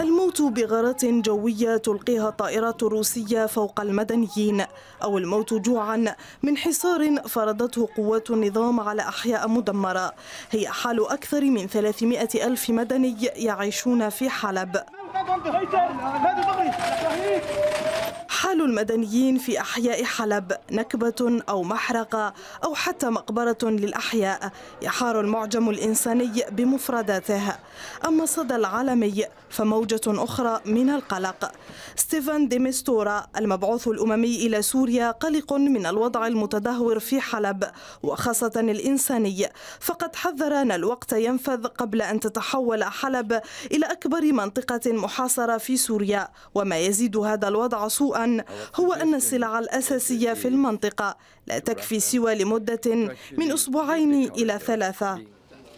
الموت بغارات جوية تلقيها الطائرات الروسية فوق المدنيين أو الموت جوعا من حصار فرضته قوات النظام على أحياء مدمرة هي حال أكثر من 300 ألف مدني يعيشون في حلب حال المدنيين في أحياء حلب نكبة أو محرقة أو حتى مقبرة للأحياء يحار المعجم الإنساني بمفرداته أما الصدى العالمي فموجة أخرى من القلق ستيفان ديمستورا المبعوث الأممي إلى سوريا قلق من الوضع المتدهور في حلب وخاصة الإنساني فقد حذر أن الوقت ينفذ قبل أن تتحول حلب إلى أكبر منطقة محاصرة في سوريا وما يزيد هذا الوضع سوءا هو أن السلع الأساسية في المنطقة لا تكفي سوى لمدة من أسبوعين إلى ثلاثة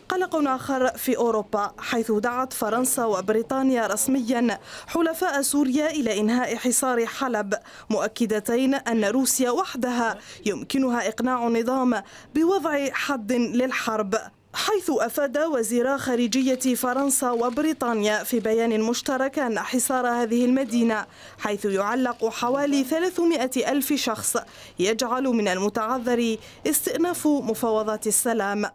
قلق آخر في أوروبا حيث دعت فرنسا وبريطانيا رسميا حلفاء سوريا إلى إنهاء حصار حلب مؤكدتين أن روسيا وحدها يمكنها إقناع النظام بوضع حد للحرب حيث أفاد وزيرا خارجية فرنسا وبريطانيا في بيان مشترك أن حصار هذه المدينة حيث يعلق حوالي 300 ألف شخص يجعل من المتعذر استئناف مفاوضات السلام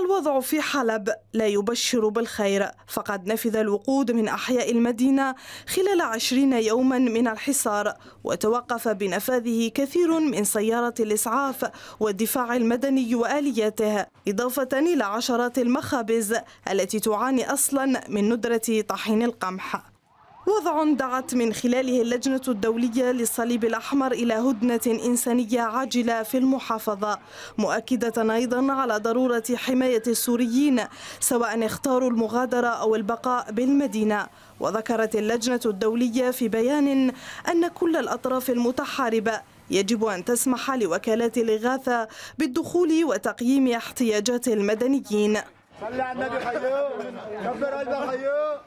الوضع في حلب لا يبشر بالخير فقد نفذ الوقود من أحياء المدينة خلال عشرين يوما من الحصار وتوقف بنفاذه كثير من سيارة الإسعاف والدفاع المدني وآلياته إضافة إلى عشرات المخابز التي تعاني أصلا من ندرة طحين القمح وضع دعت من خلاله اللجنة الدولية للصليب الأحمر إلى هدنة إنسانية عاجلة في المحافظة مؤكدة أيضا على ضرورة حماية السوريين سواء اختاروا المغادرة أو البقاء بالمدينة وذكرت اللجنة الدولية في بيان أن كل الأطراف المتحاربة يجب أن تسمح لوكالات الإغاثة بالدخول وتقييم احتياجات المدنيين صلى على النبي خيو كبر قلبه خيو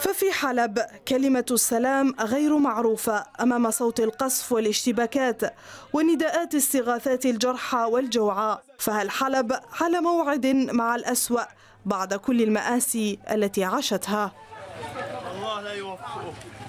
ففي حلب كلمة السلام غير معروفة أمام صوت القصف والاشتباكات ونداءات استغاثات الجرحى والجوعى فهل حلب على موعد مع الأسوأ بعد كل المآسي التي عاشتها الله لا يوفقه